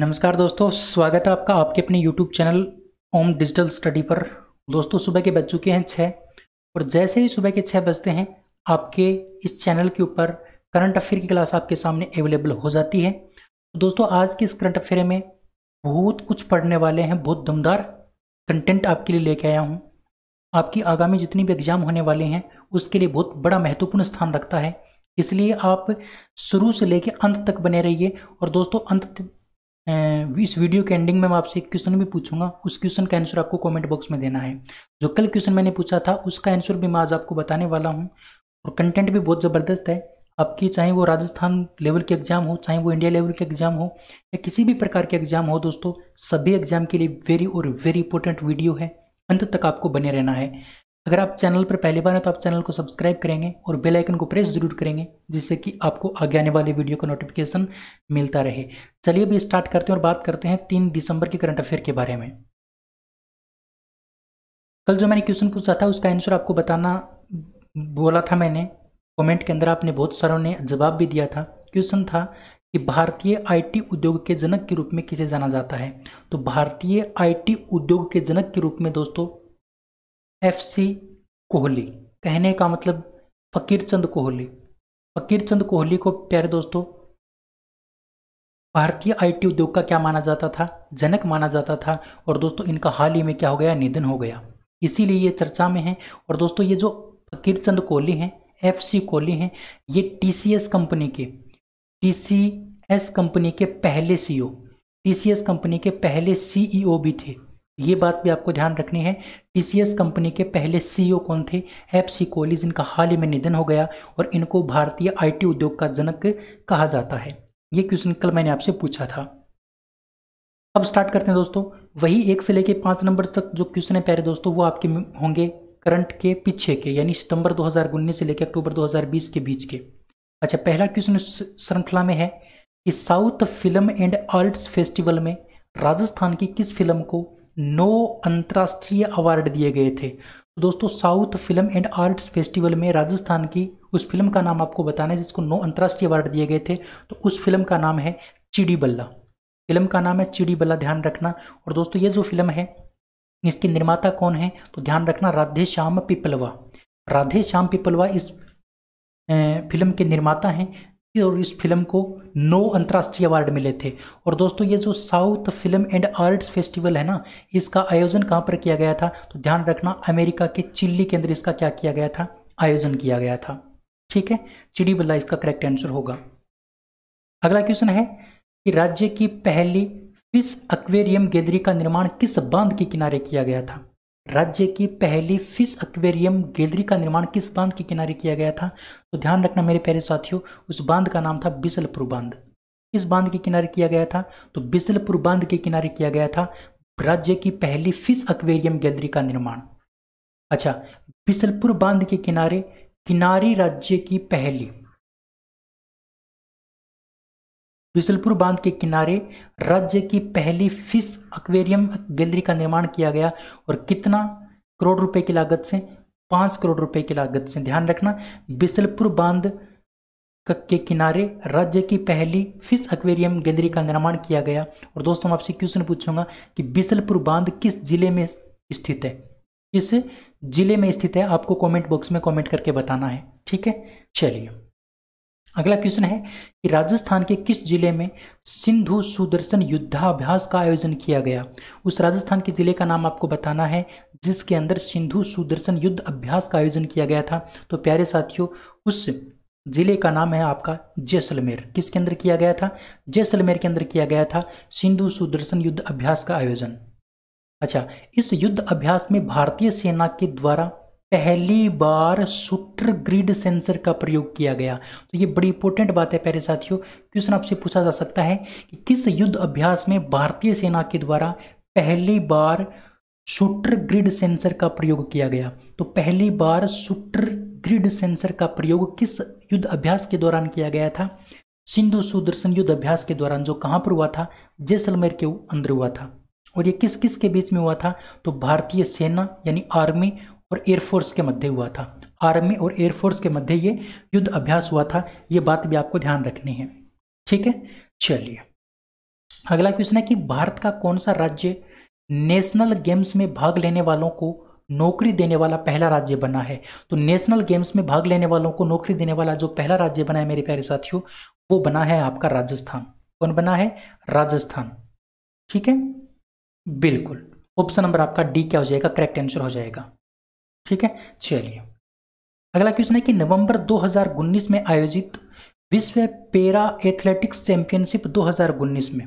नमस्कार दोस्तों स्वागत है आपका आपके अपने YouTube channel Om digital study पर दोस्तों सुबह के बज चुके हैं छः और जैसे ही सुबह के छः बजते हैं आपके इस चैनल के ऊपर करंट अफेयर की क्लास आपके सामने अवेलेबल हो जाती है तो दोस्तों आज के इस करंट अफेयर में बहुत कुछ पढ़ने वाले हैं बहुत दमदार कंटेंट आपके लिए लेके आया हूँ आपकी आगामी जितनी भी एग्जाम होने वाले हैं उसके लिए बहुत बड़ा महत्वपूर्ण स्थान रखता है इसलिए आप शुरू से लेकर अंत तक बने रहिए और दोस्तों अंत इस वीडियो के एंडिंग में मैं आपसे एक क्वेश्चन भी पूछूंगा उस क्वेश्चन का आंसर आपको कमेंट बॉक्स में देना है जो कल क्वेश्चन मैंने पूछा था उसका आंसर भी मैं आज आपको बताने वाला हूँ और कंटेंट भी बहुत ज़बरदस्त है आपकी चाहे वो राजस्थान लेवल के एग्ज़ाम हो चाहे वो इंडिया लेवल के एग्ज़ाम हो या किसी भी प्रकार के एग्ज़ाम हो दोस्तों सभी एग्ज़ाम के लिए वेरी और वेरी इंपॉर्टेंट वीडियो है अंत तक आपको बने रहना है अगर आप चैनल पर पहली बार हैं तो आप चैनल को सब्सक्राइब करेंगे और बेल आइकन को प्रेस जरूर करेंगे जिससे कि आपको आगे आने वाले वीडियो का नोटिफिकेशन मिलता रहे चलिए अभी स्टार्ट करते हैं और बात करते हैं तीन दिसंबर के करंट अफेयर के बारे में कल जो मैंने क्वेश्चन पूछा था उसका आंसर आपको बताना बोला था मैंने कॉमेंट के अंदर आपने बहुत सारों ने जवाब भी दिया था क्वेश्चन था कि भारतीय आईटी उद्योग के जनक के रूप में किसे जाना जाता है तो भारतीय आईटी उद्योग के जनक के रूप में दोस्तों एफ सी कोहली कहने का मतलब फ़कीर चंद कोहली फ़कीर चंद कोहली को प्यारे दोस्तों भारतीय आईटी उद्योग का क्या माना जाता था जनक माना जाता था और दोस्तों इनका हाल ही में क्या हो गया निधन हो गया इसीलिए ये चर्चा में है और दोस्तों ये जो फ़कीर चंद कोहली हैं एफ सी कोहली हैं ये टी सी एस कंपनी के टी सी एस कंपनी के पहले C O T C S company के पहले सी ई ओ भी थे ये बात भी आपको ध्यान रखनी है टीसीएस कंपनी के पहले सीईओ e कौन थे एफ सी कोहली जिनका हाल ही में निधन हो गया और इनको भारतीय आईटी उद्योग का जनक कहा जाता है ये क्वेश्चन कल मैंने आपसे पूछा था अब स्टार्ट करते हैं दोस्तों वही एक से लेकर पांच नंबर तक जो क्वेश्चन है प्यारे दोस्तों वो आपके होंगे करंट के पीछे के यानी सितंबर दो से लेकर अक्टूबर दो के बीच के अच्छा पहला क्वेश्चन श्रृंखला में है कि South film and arts festival में राजस्थान की किस फिल्म को नौ अंतर्राष्ट्रीय अवार्ड दिए गए थे तो दोस्तों South film and arts festival में राजस्थान की उस फिल्म का नाम आपको बताना है जिसको नौ अंतर्राष्ट्रीय अवार्ड दिए गए थे तो उस फिल्म का नाम है चिड़ी बल्ला फिल्म का नाम है चिड़ी बल्ला ध्यान रखना और दोस्तों ये जो फिल्म है इसके निर्माता कौन है तो ध्यान रखना राधे श्याम पिपलवा राधे श्याम पिपलवा इस फिल्म के निर्माता हैं और इस फिल्म को नौ अंतर्राष्ट्रीय अवार्ड मिले थे और दोस्तों ये जो South film and arts festival है ना इसका आयोजन कहाँ पर किया गया था तो ध्यान रखना अमेरिका के चिल्ली के अंदर इसका क्या किया गया था आयोजन किया गया था ठीक है चिड़ी बल्ला इसका करेक्ट आंसर होगा अगला क्वेश्चन है कि राज्य की पहली फिश एक्वेरियम गैलरी का निर्माण किस बांध के किनारे किया गया था राज्य की पहली फिश एक्वेरियम गैलरी का निर्माण किस बांध के किनारे किया गया था तो ध्यान रखना मेरे प्यारे साथियों उस बांध का नाम था बिसलपुर बांध किस बांध के किनारे किया गया था तो बिसलपुर बांध के किनारे किया गया था राज्य की पहली फिश एक्वेरियम गैलरी का निर्माण अच्छा बिसलपुर बांध के किनारे किनारी राज्य की पहली बिसलपुर बांध के किनारे राज्य की पहली फिश एक्वेरियम गैलरी का निर्माण किया गया और कितना करोड़ रुपए की लागत से पांच करोड़ रुपए की लागत से ध्यान रखना बिसलपुर बांध के किनारे राज्य की पहली फिश एक्वेरियम गैलरी का निर्माण किया गया और दोस्तों आपसे क्वेश्चन पूछूंगा कि बिसलपुर बांध किस जिले में स्थित है किस जिले में स्थित है आपको कमेंट बॉक्स में कमेंट करके बताना है ठीक है चलिए अगला क्वेश्चन है कि राजस्थान के किस जिले में सिंधु सुदर्शन युद्धाभ्यास का आयोजन किया गया उस राजस्थान के जिले का नाम आपको बताना है जिसके अंदर सिंधु सुदर्शन युद्ध अभ्यास का आयोजन किया गया था तो प्यारे साथियों उस जिले का नाम है आपका जैसलमेर किसके अंदर किया गया था जैसलमेर के अंदर किया गया था सिंधु सुदर्शन युद्ध अभ्यास का आयोजन अच्छा इस युद्ध अभ्यास में भारतीय सेना के द्वारा पहली बार सुटर ग्रिड सेंसर का प्रयोग किया गया तो ये बड़ी इंपॉर्टेंट बात है प्यारे साथियों क्वेश्चन आपसे पूछा जा सकता है कि किस युद्ध अभ्यास में भारतीय सेना के द्वारा पहली बार सुटर ग्रिड सेंसर का प्रयोग किया गया तो पहली बार सुटर ग्रिड सेंसर का प्रयोग किस युद्ध अभ्यास के दौरान किया गया था सिंधु सुदर्शन युद्ध अभ्यास के दौरान जो कहां पर हुआ था जैसलमेर के अंदर हुआ था और ये किस किस के बीच में हुआ था तो भारतीय सेना यानी आर्मी और एयरफोर्स के मध्य हुआ था आर्मी और एयरफोर्स के मध्य ये युद्ध अभ्यास हुआ था ये बात भी आपको ध्यान रखनी है ठीक है चलिए अगला क्वेश्चन है कि भारत का कौन सा राज्य नेशनल गेम्स में भाग लेने वालों को नौकरी देने वाला पहला राज्य बना है तो नेशनल गेम्स में भाग लेने वालों को नौकरी देने वाला जो पहला राज्य बना है मेरे प्यारे साथियों वो बना है आपका राजस्थान कौन बना है राजस्थान ठीक है बिल्कुल ऑप्शन नंबर आपका डी क्या हो जाएगा करेक्ट आंसर हो जाएगा ठीक है चलिए अगला क्वेश्चन है कि नवंबर 2019 में आयोजित विश्व पेरा एथलेटिक्स चैंपियनशिप 2019 में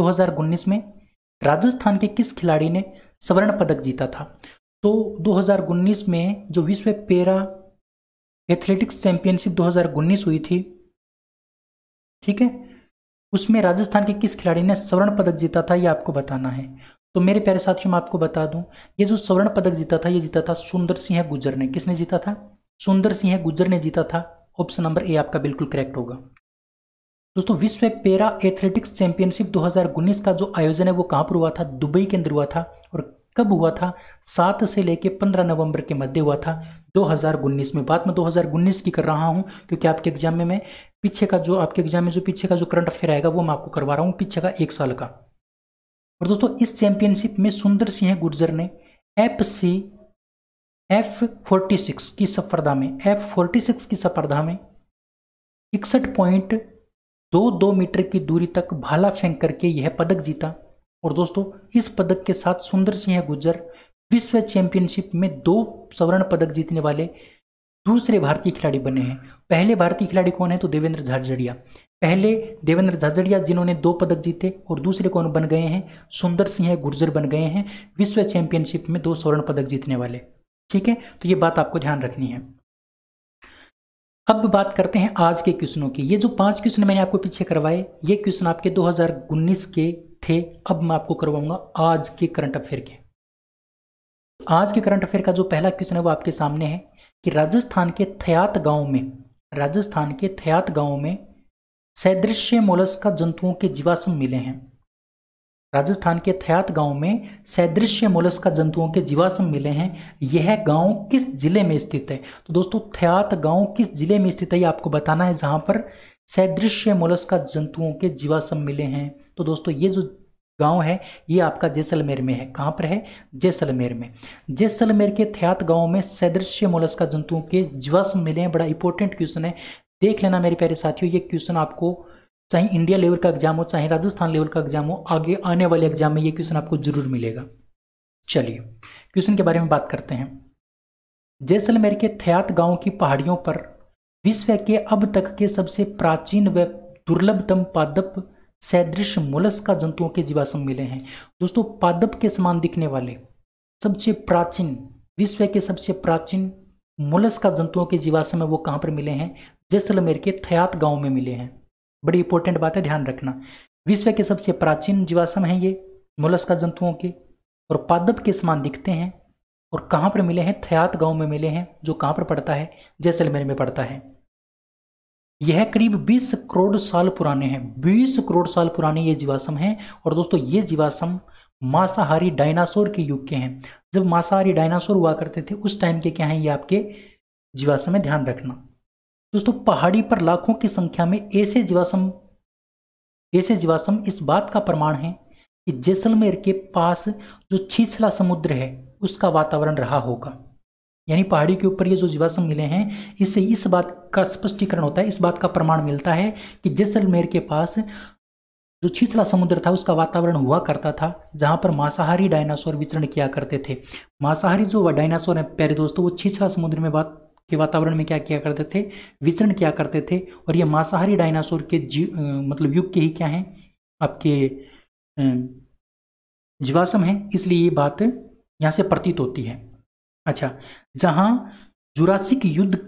2019 में राजस्थान के किस खिलाड़ी ने स्वर्ण पदक जीता था तो 2019 में जो विश्व पेरा एथलेटिक्स चैंपियनशिप 2019 हुई थी ठीक है उसमें राजस्थान के किस खिलाड़ी ने स्वर्ण पदक जीता था ये आपको बताना है तो मेरे प्यारे साथियों मैं आपको बता दूं ये जो स्वर्ण पदक जीता था ये जीता था सुंदर सिंह गुजर ने किसने जीता था सुंदर सिंह गुजर ने जीता था ऑप्शन नंबर ए आपका बिल्कुल करेक्ट होगा दोस्तों विश्व पेरा एथलेटिक्स चैंपियनशिप दो का जो आयोजन है वो कहाँ पर हुआ था दुबई के अंदर हुआ था और कब हुआ था सात से लेके पंद्रह नवंबर के मध्य हुआ था 2019 में बात मैं 2019 की कर रहा हूँ क्योंकि आपके एग्जाम में मैं पीछे का जो आपके एग्जाम में जो पीछे का जो करंट अफेयर आएगा वो मैं आपको करवा रहा हूँ पीछे का एक साल का और दोस्तों इस चैंपियनशिप में सुंदर सिंह गुर्जर ने F C F forty six की स्पर्धा में एफ फोर्टी सिक्स की स्पर्धा में इकसठ पॉइंट दो दो मीटर की दूरी तक भाला फेंक करके यह पदक जीता और दोस्तों इस पदक के साथ सुंदर सिंह गुर्जर विश्व चैंपियनशिप में दो स्वर्ण पदक जीतने वाले दूसरे भारतीय खिलाड़ी बने हैं पहले भारतीय खिलाड़ी कौन है तो देवेंद्र झाझड़िया पहले देवेंद्र झाझड़िया जिन्होंने दो पदक जीते और दूसरे कौन बन गए हैं सुंदर सिंह गुर्जर बन गए हैं विश्व चैंपियनशिप में दो स्वर्ण पदक जीतने वाले ठीक है तो ये बात आपको ध्यान रखनी है अब बात करते हैं आज के क्वेश्चनों की ये जो पांच क्वेश्चन मैंने आपको पीछे करवाए ये क्वेश्चन आपके दो के थे अब मैं आपको करवाऊंगा आज के करंट अफेयर के आज के करंट अफेयर का जो पहला क्वेश्चन है वो आपके सामने है कि राजस्थान के थयात गांव में राजस्थान के थयात गांव में सदृश्य मोलस्का जंतुओं के जीवाश्म मिले हैं राजस्थान के थयात गांव में सदृश्य मोलस्का जंतुओं के जीवाश्म मिले हैं यह गांव किस जिले में स्थित है तो दोस्तों थयात गांव किस जिले में स्थित है ये आपको बताना है जहां पर सदृश्य मोलस्का जंतुओं के जीवाश्म मिले हैं तो दोस्तों ये जो गांव है ये आपका जैसलमेर में है कहाँ पर है जैसलमेर में जैसलमेर के थ्यात गांव में सदृश्य मोलस्का जंतुओं के ज्वस मिले हैं बड़ा इंपॉर्टेंट क्वेश्चन है देख लेना मेरे प्यारे साथियों ये क्वेश्चन आपको चाहे इंडिया लेवल का एग्जाम हो चाहे राजस्थान लेवल का एग्जाम हो आगे आने वाले एग्जाम में ये क्वेश्चन आपको जरूर मिलेगा चलिए क्वेश्चन के बारे में बात करते हैं जैसलमेर के थ्यात गांव की पहाड़ियों पर विश्व के अब तक के सबसे प्राचीन व दुर्लभतम पादप सदृश मोलस का जंतुओं के जीवाश्म मिले हैं दोस्तों पादप के समान दिखने वाले सबसे प्राचीन विश्व के सबसे प्राचीन मोलस का जंतुओं के जीवाश्म में वो कहाँ पर मिले हैं जैसलमेर के थयात गांव में मिले हैं बड़ी इंपॉर्टेंट बात है ध्यान रखना विश्व के सबसे प्राचीन जीवाश्म हैं ये मोलस का जंतुओं के और पादप के समान दिखते हैं और कहाँ पर मिले हैं थयात गांव में मिले हैं जो कहाँ पर पड़ता है जैसलमेर में पड़ता है यह करीब 20 करोड़ साल पुराने हैं 20 करोड़ साल पुराने ये जीवाश्म हैं और दोस्तों ये जीवाश्म मांसाहारी डायनासोर के युग के हैं जब मांसाहारी डायनासोर हुआ करते थे उस टाइम के क्या हैं ये आपके जीवाश्म में ध्यान रखना दोस्तों पहाड़ी पर लाखों की संख्या में ऐसे जीवाश्म ऐसे जीवाश्म इस बात का प्रमाण है कि जैसलमेर के पास जो छीछला समुद्र है उसका वातावरण रहा होगा यानी पहाड़ी के ऊपर ये जो जीवाश्म मिले हैं इससे इस बात का स्पष्टीकरण होता है इस बात का प्रमाण मिलता है कि जैसलमेर के पास जो छिछला समुद्र था उसका वातावरण हुआ करता था जहाँ पर मांसाहारी डायनासोर विचरण किया करते थे मांसाहारी जो डायनासोर हैं प्यारे दोस्तों वो छिछला समुद्र में बात के वातावरण में क्या किया करते थे विचरण किया करते थे और ये मांसाहारी डायनासोर के जीव मतलब युग के ही क्या हैं आपके जीवाश्म हैं इसलिए ये बात यहाँ से प्रतीत होती है अच्छा जहां जुरासिक युद्ध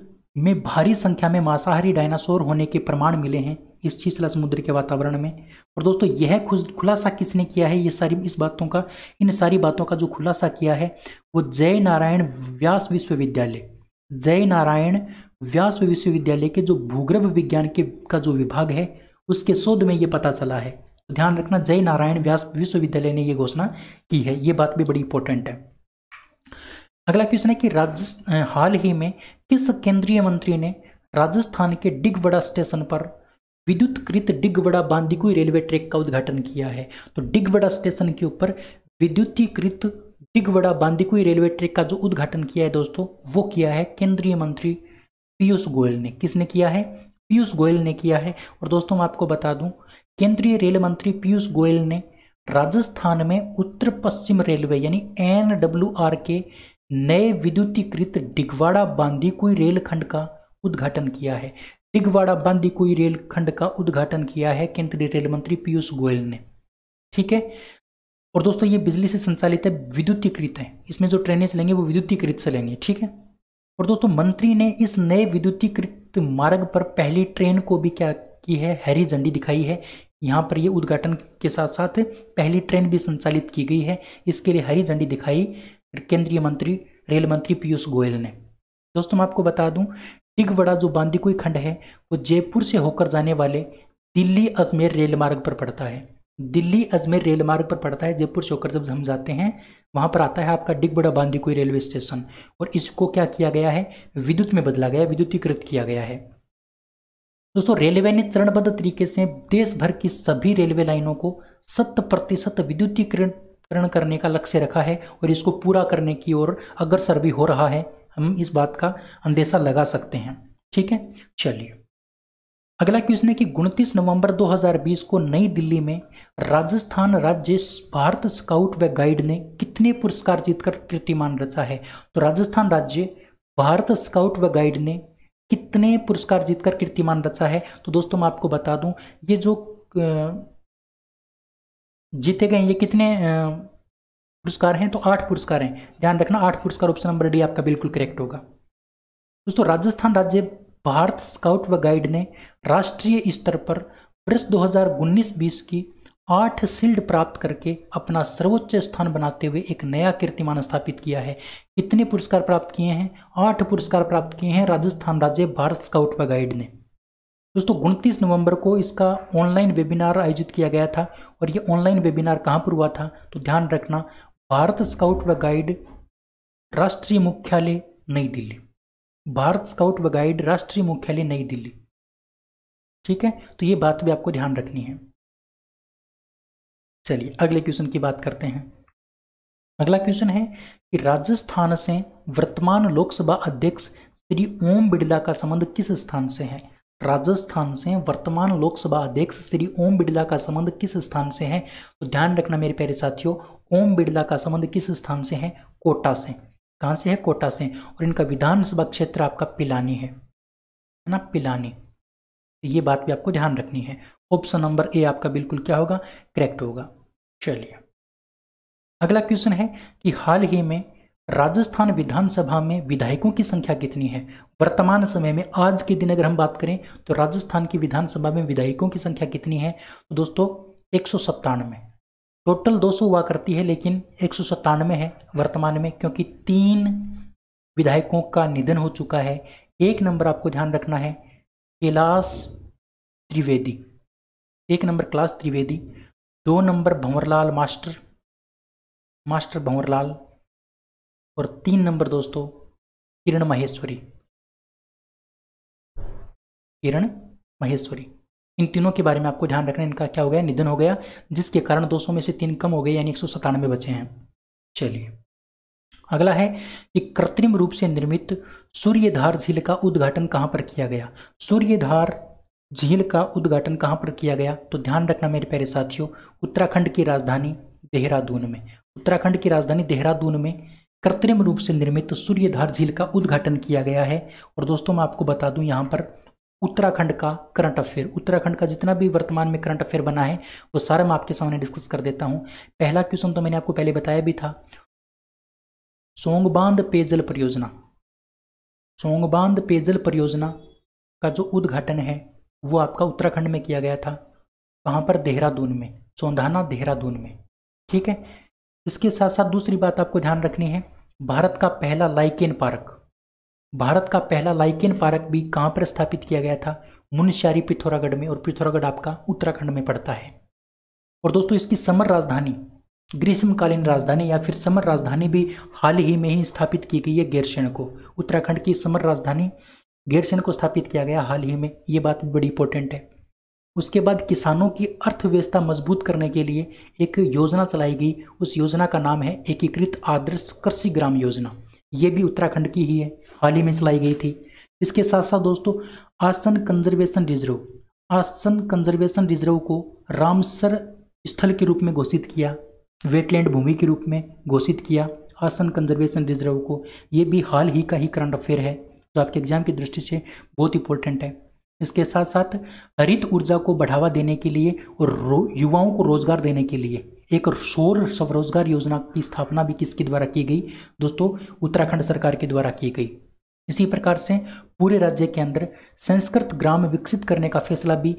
में भारी संख्या में मांसाहारी डायनासोर होने के प्रमाण मिले हैं इस शीतला समुद्र के वातावरण में और दोस्तों यह खुलासा किसने किया है ये सारी इस बातों का इन सारी बातों का जो खुलासा किया है वो जय नारायण व्यास विश्वविद्यालय जय नारायण व्यास विश्वविद्यालय के जो भूगर्भ विज्ञान के का जो विभाग है उसके शोध में ये पता चला है तो ध्यान रखना जय नारायण व्यास विश्वविद्यालय ने ये घोषणा की है ये बात भी बड़ी इंपॉर्टेंट है अगला क्वेश्चन है कि राज्य हाल ही में किस केंद्रीय मंत्री ने राजस्थान के डिगबड़ा स्टेशन पर विद्युतकृत डिगबड़ा बांदीकुई रेलवे ट्रैक का उद्घाटन किया है तो डिगबड़ा स्टेशन के ऊपर विद्युतीकृत डिगबड़ा बांदीकुई रेलवे ट्रैक का जो उद्घाटन किया है दोस्तों वो किया है केंद्रीय मंत्री पीयूष गोयल ने किसने किया है पीयूष गोयल ने किया है और दोस्तों मैं आपको बता दूं केंद्रीय रेल मंत्री पीयूष गोयल ने राजस्थान में उत्तर पश्चिम रेलवे यानी एन आर के नए विद्युतीकृत डिगवाड़ा बांदीकुई रेलखंड का उद्घाटन किया है डिगवाड़ा बांदीकुई रेलखंड का उद्घाटन किया है केंद्रीय रेल मंत्री पीयूष गोयल ने ठीक है और दोस्तों ये बिजली से संचालित है विद्युतीकृत है इसमें जो ट्रेनें चलेंगे वो विद्युतीकृत चलेंगे ठीक है और दोस्तों मंत्री ने इस नए विद्युतीकृत मार्ग पर पहली ट्रेन को भी क्या की है हरी झंडी दिखाई है यहाँ पर ये उद्घाटन के साथ साथ पहली ट्रेन भी संचालित की गई है इसके लिए हरी झंडी दिखाई केंद्रीय मंत्री रेल मंत्री पीयूष गोयल ने दोस्तों मैं आपको बता दूं टिगवड़ा जो बांदीकुई खंड है वो जयपुर से होकर जाने वाले दिल्ली अजमेर रेल मार्ग पर पड़ता है दिल्ली अजमेर रेल मार्ग पर पड़ता है जयपुर से होकर जब हम जाते हैं वहाँ पर आता है आपका डिगबड़ा बांदीकुई रेलवे स्टेशन और इसको क्या किया गया है विद्युत में बदला गया विद्युतीकृत किया गया है दोस्तों रेलवे ने चरणबद्ध तरीके से देश भर की सभी रेलवे लाइनों को शत प्रतिशत विद्युतीकरण एकत्रण करने का लक्ष्य रखा है और इसको पूरा करने की ओर अग्रसर भी हो रहा है हम इस बात का अंदेशा लगा सकते हैं ठीक है चलिए अगला क्वेश्चन है कि उनतीस नवंबर 2020 को नई दिल्ली में राजस्थान राज्य भारत स्काउट व गाइड ने कितने पुरस्कार जीतकर कीर्तिमान रचा है तो राजस्थान राज्य भारत स्काउट व गाइड ने कितने पुरस्कार जीतकर कीर्तिमान रचा है तो दोस्तों मैं आपको बता दूं ये जो जीते गए ये कितने पुरस्कार हैं तो आठ पुरस्कार हैं ध्यान रखना आठ पुरस्कार ऑप्शन नंबर डी आपका बिल्कुल करेक्ट होगा दोस्तों राजस्थान राज्य भारत स्काउट व गाइड ने राष्ट्रीय स्तर पर वर्ष 2019-20 की आठ सील्ड प्राप्त करके अपना सर्वोच्च स्थान बनाते हुए एक नया कीर्तिमान स्थापित किया है कितने पुरस्कार प्राप्त किए हैं आठ पुरस्कार प्राप्त किए हैं राजस्थान राज्य भारत स्काउट व गाइड ने दोस्तों उनतीस नवंबर को इसका ऑनलाइन वेबिनार आयोजित किया गया था और ये ऑनलाइन वेबिनार कहाँ पर हुआ था तो ध्यान रखना भारत स्काउट व गाइड राष्ट्रीय मुख्यालय नई दिल्ली भारत स्काउट व गाइड राष्ट्रीय मुख्यालय नई दिल्ली ठीक है तो ये बात भी आपको ध्यान रखनी है चलिए अगले क्वेश्चन की बात करते हैं अगला क्वेश्चन है कि राजस्थान से वर्तमान लोकसभा अध्यक्ष श्री ओम बिड़ला का संबंध किस स्थान से है राजस्थान से वर्तमान लोकसभा अध्यक्ष श्री ओम बिड़ला का संबंध किस स्थान से है तो ध्यान रखना मेरे प्यारे साथियों ओम बिड़ला का संबंध किस स्थान से है कोटा से कहाँ से है कोटा से और इनका विधानसभा क्षेत्र आपका पिलानी है ना पिलानी तो ये बात भी आपको ध्यान रखनी है ऑप्शन नंबर ए आपका बिल्कुल क्या होगा करेक्ट होगा चलिए अगला क्वेश्चन है कि हाल ही में राजस्थान विधानसभा में विधायकों की संख्या कितनी है वर्तमान समय में आज के दिन अगर हम बात करें तो राजस्थान की विधानसभा में विधायकों की संख्या कितनी है तो दोस्तों एक सौ सत्तानवे टोटल 200 हुआ करती है लेकिन एक सौ सत्तानवे है वर्तमान में क्योंकि तीन विधायकों का निधन हो चुका है एक नंबर आपको ध्यान रखना है कैलाश त्रिवेदी एक नंबर कैलाश त्रिवेदी दो number Bhanwarlal master master Bhanwarlal और तीन नंबर दोस्तों किरण माहेश्वरी किरण महेश्वरी इन तीनों के बारे में आपको ध्यान रखना इनका क्या हो गया निधन हो गया जिसके कारण 200 में से तीन कम हो गए यानी एक बचे हैं चलिए अगला है कि कृत्रिम रूप से निर्मित सूर्यधार झील का उद्घाटन कहाँ पर किया गया सूर्यधार झील का उद्घाटन कहां पर किया गया तो ध्यान रखना मेरे प्यारे साथियों उत्तराखंड की राजधानी देहरादून में उत्तराखंड की राजधानी देहरादून में कृत्रिम रूप से निर्मित सूर्यधार झील का उद्घाटन किया गया है और दोस्तों मैं आपको बता दूं यहाँ पर उत्तराखंड का करंट अफेयर उत्तराखंड का जितना भी वर्तमान में करंट अफेयर बना है वो सारा मैं आपके सामने डिस्कस कर देता हूँ पहला क्वेश्चन तो मैंने आपको पहले बताया भी था सोंग बांध पेयजल परियोजना सोंग बांध पेयजल परियोजना का जो उद्घाटन है वो आपका उत्तराखंड में किया गया था कहाँ पर देहरादून में सोंधाना देहरादून में ठीक है इसके साथ साथ दूसरी बात आपको ध्यान रखनी है भारत का पहला लाइकेन पार्क भारत का पहला लाइकेन पार्क भी कहाँ पर स्थापित किया गया था मुनश्यारी पिथौरागढ़ में और पिथौरागढ़ आपका उत्तराखंड में पड़ता है और दोस्तों इसकी समर राजधानी ग्रीष्मकालीन राजधानी या फिर समर राजधानी भी हाल ही में ही स्थापित की गई है गैरसैण को उत्तराखंड की समर राजधानी गैरसैण को स्थापित किया गया हाल ही में ये बात बड़ी इंपॉर्टेंट है उसके बाद किसानों की अर्थव्यवस्था मजबूत करने के लिए एक योजना चलाई गई उस योजना का नाम है एकीकृत आदर्श कृषि ग्राम योजना ये भी उत्तराखंड की ही है हाल ही में चलाई गई थी इसके साथ साथ दोस्तों Asan conservation reserve Asan conservation reserve को रामसर स्थल के रूप में घोषित किया वेटलैंड भूमि के रूप में घोषित किया आसन कंजर्वेशन रिजर्व को ये भी हाल ही का ही करंट अफेयर है जो तो आपके एग्जाम की दृष्टि से बहुत इंपॉर्टेंट है इसके साथ साथ हरित ऊर्जा को बढ़ावा देने के लिए और युवाओं को रोजगार देने के लिए एक सौर स्वरोजगार योजना की स्थापना भी किसके द्वारा की गई दोस्तों उत्तराखंड सरकार के द्वारा की गई इसी प्रकार से पूरे राज्य के अंदर संस्कृत ग्राम विकसित करने का फैसला भी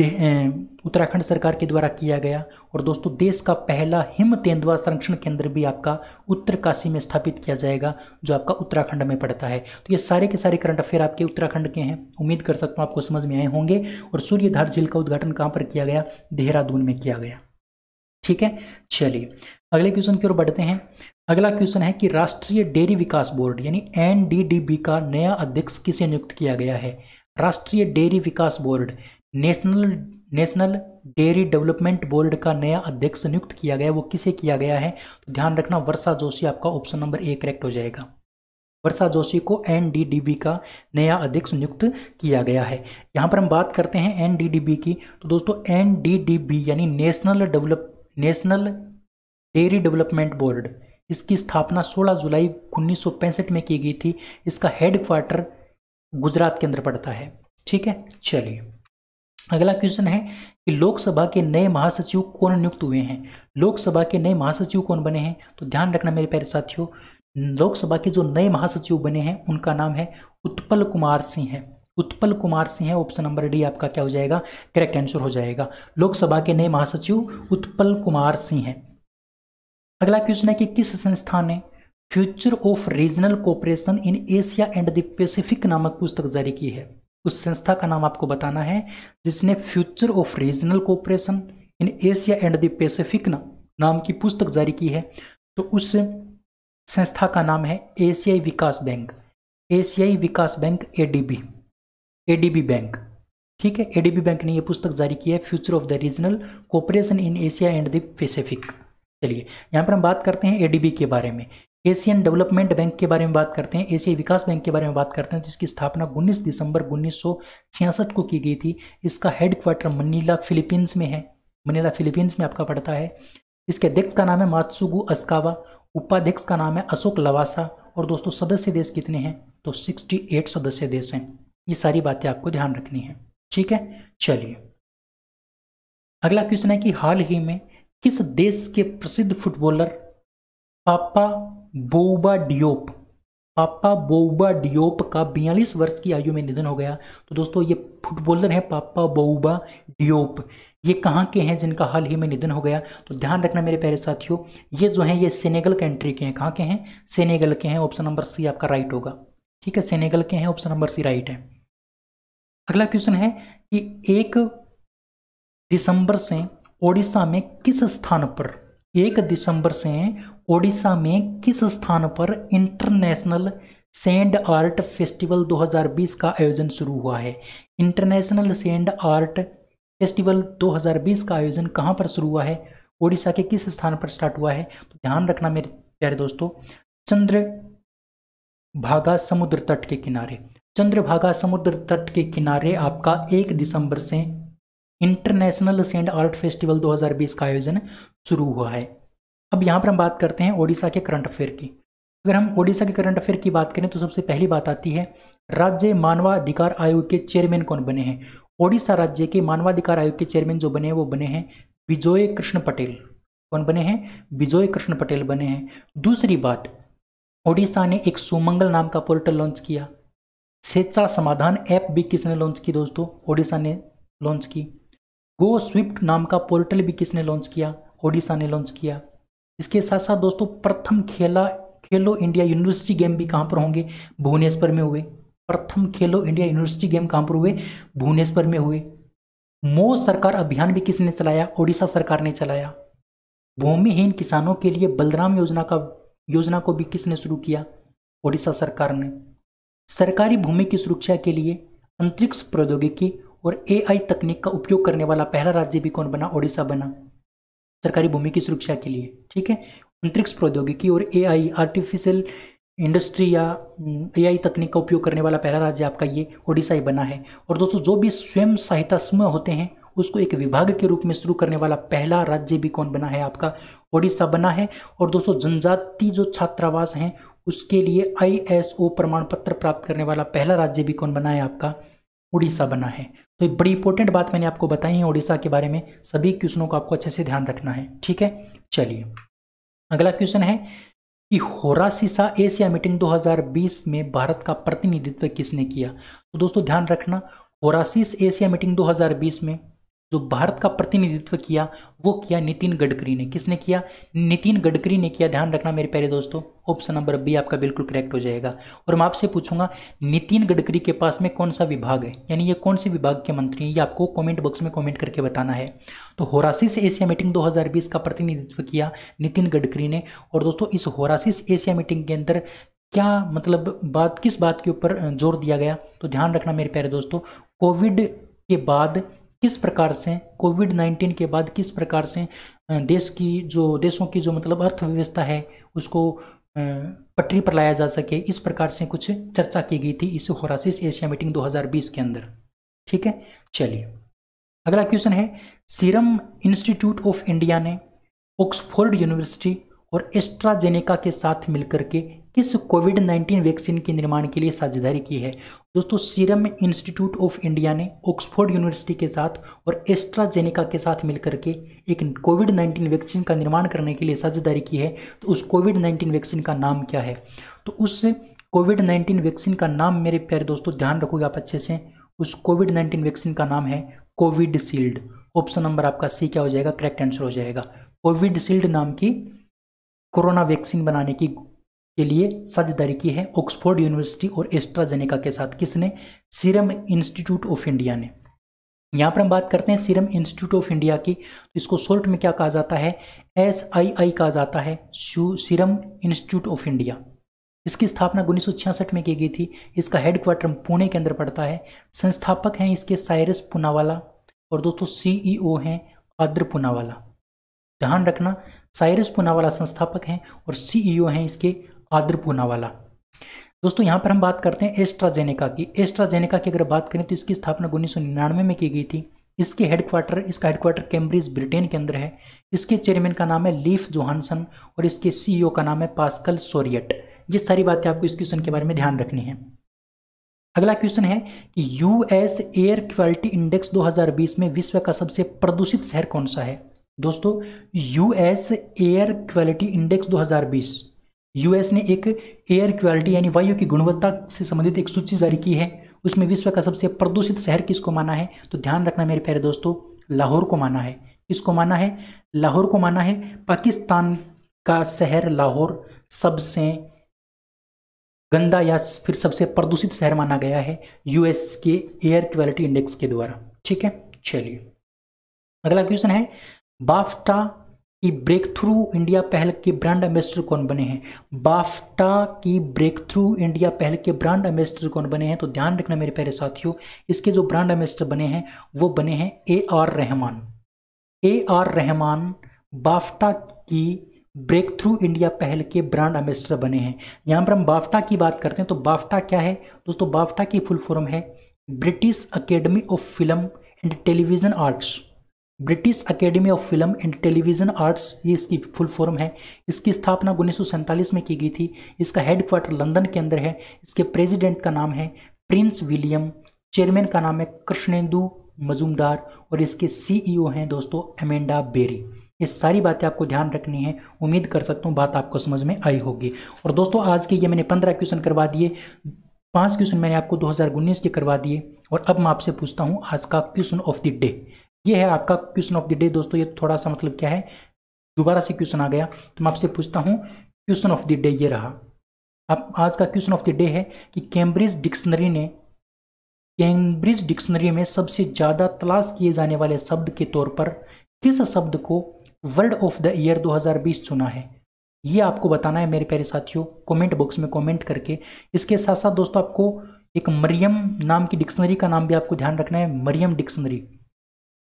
उत्तराखंड सरकार के द्वारा किया गया और दोस्तों देश का पहला हिम तेंदुआ संरक्षण केंद्र भी आपका उत्तरकाशी में स्थापित किया जाएगा जो आपका उत्तराखंड में पड़ता है तो ये सारे के सारे करंट अफेयर आपके उत्तराखंड के हैं उम्मीद कर सकता हूँ आपको समझ में आए होंगे और सूर्यधार झील का उद्घाटन कहाँ पर किया गया देहरादून में किया गया ठीक है चलिए अगले क्वेश्चन की ओर बढ़ते हैं अगला क्वेश्चन है कि राष्ट्रीय डेयरी विकास बोर्ड यानी एनडीडीबी का नया अध्यक्ष किसे नियुक्त किया गया है राष्ट्रीय डेयरी विकास board national national dairy development board का नया अध्यक्ष नियुक्त किया गया वो किसे किया गया है तो ध्यान रखना वर्षा जोशी आपका ऑप्शन नंबर ए करेक्ट हो जाएगा वर्षा जोशी को एनडीडीबी का नया अध्यक्ष नियुक्त किया गया है यहाँ पर हम बात करते हैं एनडीडीबी की तो दोस्तों एनडीडीबी यानी national develop national dairy development board इसकी स्थापना 16 जुलाई उन्नीस में की गई थी इसका हेडक्वार्टर गुजरात के अंदर पड़ता है ठीक है चलिए अगला क्वेश्चन है कि लोकसभा के नए महासचिव कौन नियुक्त हुए हैं लोकसभा के नए महासचिव कौन बने हैं तो ध्यान रखना मेरे प्यारे साथियों लोकसभा के जो नए महासचिव बने हैं उनका नाम है उत्पल कुमार सिंह है उत्पल कुमार सिंह है ऑप्शन नंबर डी आपका क्या हो जाएगा करेक्ट आंसर हो जाएगा लोकसभा के नए महासचिव उत्पल कुमार सिंह है अगला क्वेश्चन है कि किस संस्था ने future of regional cooperation in Asia and the Pacific नामक पुस्तक जारी की है उस संस्था का नाम आपको बताना है जिसने future of regional cooperation in Asia and the Pacific ना, नाम की पुस्तक जारी की है तो उस संस्था का नाम है एशियाई विकास बैंक एशियाई विकास बैंक एडीबी एडीबी बैंक ठीक है एडीबी बैंक ने यह पुस्तक जारी की है future of the regional cooperation in Asia and the Pacific चलिए यहाँ पर हम बात करते हैं एडीबी के बारे में एशियन डेवलपमेंट बैंक के बारे में बात करते हैं एशियाई विकास बैंक के बारे में बात करते हैं जिसकी स्थापना 19 दिसंबर उन्नीस को की गई थी इसका हेडक्वार्टर मनीला फिलीपींस में है मनीला फिलीपींस में आपका पड़ता है इसके अध्यक्ष का नाम है मातसुगु अस्कावा उपाध्यक्ष का नाम है अशोक लवासा और दोस्तों सदस्य देश कितने हैं तो सिक्सटी सदस्य देश हैं ये सारी बातें आपको ध्यान रखनी है ठीक है चलिए अगला क्वेश्चन है कि हाल ही में किस देश के प्रसिद्ध footballer Papa Bouba Diop Papa Bouba Diop का बयालीस वर्ष की आयु में निधन हो गया तो दोस्तों ये फुटबॉलर हैं पापा बोबा डियोप ये कहाँ के हैं जिनका हाल ही में निधन हो गया तो ध्यान रखना मेरे प्यारे साथियों ये जो हैं ये सेनेगल कंट्री के हैं कहाँ के हैं सेनेगल के हैं ऑप्शन नंबर सी आपका राइट होगा ठीक है सेनेगल के हैं ऑप्शन नंबर सी राइट है अगला क्वेश्चन है कि एक दिसंबर से ओडिशा में किस स्थान पर एक दिसंबर से ओडिशा में किस स्थान पर इंटरनेशनल सेंड आर्ट फेस्टिवल 2020 का आयोजन शुरू हुआ है इंटरनेशनल सेंड आर्ट फेस्टिवल 2020 का आयोजन कहाँ पर शुरू हुआ है ओडिशा के किस स्थान पर स्टार्ट हुआ है तो ध्यान रखना मेरे प्यारे दोस्तों चंद्र भागा समुद्र तट के किनारे चंद्रभागा समुद्र तट के किनारे आपका एक दिसंबर से इंटरनेशनल सेंड आर्ट फेस्टिवल 2020 का आयोजन शुरू हुआ है अब यहाँ पर हम बात करते हैं ओडिशा के करंट अफेयर की अगर हम ओडिशा के करंट अफेयर की बात करें तो सबसे पहली बात आती है राज्य मानवाधिकार आयोग के चेयरमैन कौन बने हैं ओडिशा राज्य के मानवाधिकार आयोग के चेयरमैन जो बने हैं वो बने हैं विजोय कृष्ण पटेल कौन बने हैं विजोय कृष्ण पटेल बने हैं दूसरी बात ओडिशा ने एक सुमंगल नाम का पोर्टल लॉन्च किया स्वेच्छा समाधान ऐप भी किसने लॉन्च की दोस्तों ओडिशा ने लॉन्च की गो स्विफ्ट नाम का पोर्टल भी किसने लॉन्च किया ओडिशा ने लॉन्च किया इसके साथ साथ दोस्तों प्रथम खेला खेलो इंडिया यूनिवर्सिटी गेम भी कहां पर होंगे भुवनेश्वर में हुए प्रथम खेलो इंडिया यूनिवर्सिटी गेम कहां पर हुए भुवनेश्वर में हुए मो सरकार अभियान भी किसने चलाया ओडिशा सरकार ने चलाया भूमिहीन किसानों के लिए बलराम योजना का योजना को भी किसने शुरू किया ओडिशा सरकार ने सरकारी भूमि की सुरक्षा के लिए अंतरिक्ष प्रौद्योगिकी और एआई तकनीक का उपयोग करने वाला पहला राज्य भी कौन बना ओडिशा बना सरकारी भूमि की सुरक्षा के लिए ठीक है अंतरिक्ष प्रौद्योगिकी और एआई आर्टिफिशियल इंडस्ट्री या एआई mm, तकनीक का उपयोग करने वाला पहला राज्य आपका ये ओडिशा ही बना है और दोस्तों जो भी स्वयं सहायता समूह होते हैं उसको एक विभाग के रूप में शुरू करने वाला पहला राज्य भी कौन बना है आपका ओडिशा बना है और दोस्तों जनजाति जो छात्रावास हैं उसके लिए ओ प्रमाण पत्र प्राप्त करने वाला पहला राज्य भी कौन बना है आपका उड़ीसा बना है तो बड़ी इंपॉर्टेंट बात मैंने आपको बताई है उड़ीसा के बारे में सभी क्वेश्चनों को आपको अच्छे से ध्यान रखना है ठीक है चलिए अगला क्वेश्चन है कि होरासिसा एशिया मीटिंग 2020 में भारत का प्रतिनिधित्व किसने किया तो दोस्तों ध्यान रखना होरासिस एशिया मीटिंग 2020 में जो भारत का प्रतिनिधित्व किया वो किया नितिन गडकरी ने किसने किया नितिन गडकरी ने किया ध्यान रखना मेरे प्यारे दोस्तों ऑप्शन नंबर बी आपका बिल्कुल करेक्ट हो जाएगा और मैं आपसे पूछूंगा नितिन गडकरी के पास में कौन सा विभाग है यानी ये कौन से विभाग के मंत्री हैं ये आपको कमेंट बॉक्स में कमेंट करके बताना है तो होरासिस एशिया मीटिंग 2020 का प्रतिनिधित्व किया नितिन गडकरी ने और दोस्तों इस होरासिस एशिया मीटिंग के अंदर क्या मतलब बात किस बात के ऊपर जोर दिया गया तो ध्यान रखना मेरे प्यारे दोस्तों कोविड के बाद किस प्रकार से कोविड नाइन्टीन के बाद किस प्रकार से देश की जो देशों की जो मतलब अर्थव्यवस्था है उसको पटरी पर लाया जा सके इस प्रकार से कुछ चर्चा की गई थी इस होरासिस एशिया मीटिंग 2020 के अंदर ठीक है चलिए अगला क्वेश्चन है सीरम इंस्टीट्यूट ऑफ इंडिया ने ऑक्सफोर्ड यूनिवर्सिटी और एस्ट्राजेनेका के साथ मिलकर के किस कोविड 19 वैक्सीन के निर्माण के लिए साझेदारी की है दोस्तों सीरम इंस्टीट्यूट ऑफ इंडिया ने ऑक्सफोर्ड यूनिवर्सिटी के साथ और एस्ट्राजेनिका के साथ मिलकर के एक कोविड 19 वैक्सीन का निर्माण करने के लिए साझेदारी की है तो उस कोविड 19 वैक्सीन का नाम क्या है तो उस कोविड 19 वैक्सीन का नाम मेरे प्यारे दोस्तों ध्यान रखोगे आप अच्छे से उस कोविड 19 वैक्सीन का नाम है कोविडशील्ड ऑप्शन नंबर आपका सी क्या हो जाएगा करेक्ट आंसर हो जाएगा कोविडशील्ड नाम की कोरोना वैक्सीन बनाने की के लिए सजदरी की है ऑक्सफोर्ड यूनिवर्सिटी और एस्ट्राजेनेका के साथ किसने सीरम इंस्टीट्यूट ऑफ इंडिया ने यहाँ पर हम बात करते हैं सीरम इंस्टीट्यूट ऑफ इंडिया की तो इसको शॉर्ट में क्या कहा जाता है एस आई आई कहा जाता है सीरम इंस्टीट्यूट ऑफ इंडिया इसकी स्थापना उन्नीस में की गई थी इसका हेडक्वार्टर पुणे के अंदर पड़ता है संस्थापक हैं इसके साइरस पुनावाला और दोस्तों सीईओ e हैं आद्र पुनावाला ध्यान रखना साइरस पुनावाला संस्थापक हैं और सीईओ e हैं इसके आद्र वाला दोस्तों यहाँ पर हम बात करते हैं एस्ट्राजेनेका की एस्ट्राजेनेका की अगर बात करें तो इसकी स्थापना उन्नीस में की गई थी इसके हेडक्वार्टर इसका हेडक्वार्टर कैम्ब्रिज ब्रिटेन के अंदर है इसके चेयरमैन का नाम है लीफ जोहानसन और इसके सीईओ का नाम है पास्कल सोरियट ये सारी बातें आपको इस क्वेश्चन के बारे में ध्यान रखनी है अगला क्वेश्चन है कि यूएस एयर क्वालिटी इंडेक्स 2020 में विश्व का सबसे प्रदूषित शहर कौन सा है दोस्तों US air quality index 2020 US ने एक एयर क्वालिटी यानी वायु की गुणवत्ता से संबंधित एक सूची जारी की है उसमें विश्व का सबसे प्रदूषित शहर किसको माना है तो ध्यान रखना मेरे प्यारे दोस्तों लाहौर को माना है किसको माना है लाहौर को माना है पाकिस्तान का शहर लाहौर सबसे गंदा या फिर सबसे प्रदूषित शहर माना गया है यूएस के एयर क्वालिटी इंडेक्स के द्वारा ठीक है चलिए अगला क्वेश्चन है बाफ्टा कि ब्रेक थ्रू इंडिया पहल के ब्रांड एम्बेसडर कौन बने हैं बाफ्टा की ब्रेक थ्रू इंडिया पहल के ब्रांड एम्बेसडर कौन बने हैं तो ध्यान रखना मेरे पहले साथियों इसके जो ब्रांड एम्बेसडर बने हैं वो बने हैं A R Rahman A R Rahman BAFTA की ब्रेक थ्रू इंडिया पहल के ब्रांड एम्बेसडर बने हैं यहाँ पर हम बाफ्टा की बात करते हैं तो बाफ्टा क्या है दोस्तों बाफ्टा की फुल फॉर्म है British Academy of Film and Television Arts British Academy of Film and Television Arts ये इसकी फुल फॉर्म है इसकी स्थापना उन्नीस में की गई थी इसका हेडक्वार्टर लंदन के अंदर है इसके प्रेसिडेंट का नाम है प्रिंस विलियम चेयरमैन का नाम है कृष्णेंदु मजूमदार और इसके सीईओ e हैं दोस्तों एमेंडा बेरी ये सारी बातें आपको ध्यान रखनी है उम्मीद कर सकता हूँ बात आपको समझ में आई होगी और दोस्तों आज के ये मैंने पंद्रह क्वेश्चन करवा दिए पांच क्वेश्चन मैंने आपको 2019 के करवा दिए और अब मैं आपसे पूछता हूँ आज का क्वेश्चन ऑफ द डे ये है आपका क्वेश्चन ऑफ द डे दोस्तों ये थोड़ा सा मतलब क्या है दोबारा से क्वेश्चन आ गया तो मैं आपसे पूछता हूँ क्वेश्चन ऑफ द डे ये रहा अब आज का क्वेश्चन ऑफ द डे है कि कैम्ब्रिज डिक्शनरी ने कैम्ब्रिज डिक्शनरी में सबसे ज़्यादा तलाश किए जाने वाले शब्द के तौर पर किस शब्द को वर्ड ऑफ द ईयर 2020 चुना है ये आपको बताना है मेरे प्यारे साथियों कमेंट बॉक्स में कमेंट करके इसके साथ साथ दोस्तों आपको एक मरियम नाम की डिक्शनरी का नाम भी आपको ध्यान रखना है मरियम डिक्शनरी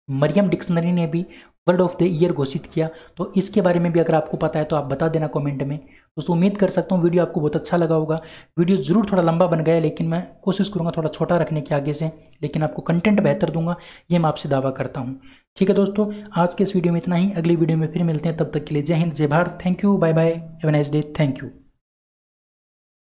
मरियम डिक्शनरी ने भी वर्ड ऑफ द ईयर घोषित किया तो इसके बारे में भी अगर आपको पता है तो आप बता देना कमेंट में दोस्तों उम्मीद कर सकता हूँ वीडियो आपको बहुत अच्छा लगा होगा वीडियो ज़रूर थोड़ा लंबा बन गया लेकिन मैं कोशिश करूँगा थोड़ा छोटा रखने के आगे से लेकिन आपको कंटेंट बेहतर दूंगा ये मैं आपसे दावा करता हूँ ठीक है दोस्तों आज के इस वीडियो में इतना ही अगली वीडियो में फिर मिलते हैं तब तक के लिए जय हिंद जय Bharat thank you bye bye have nice day thank you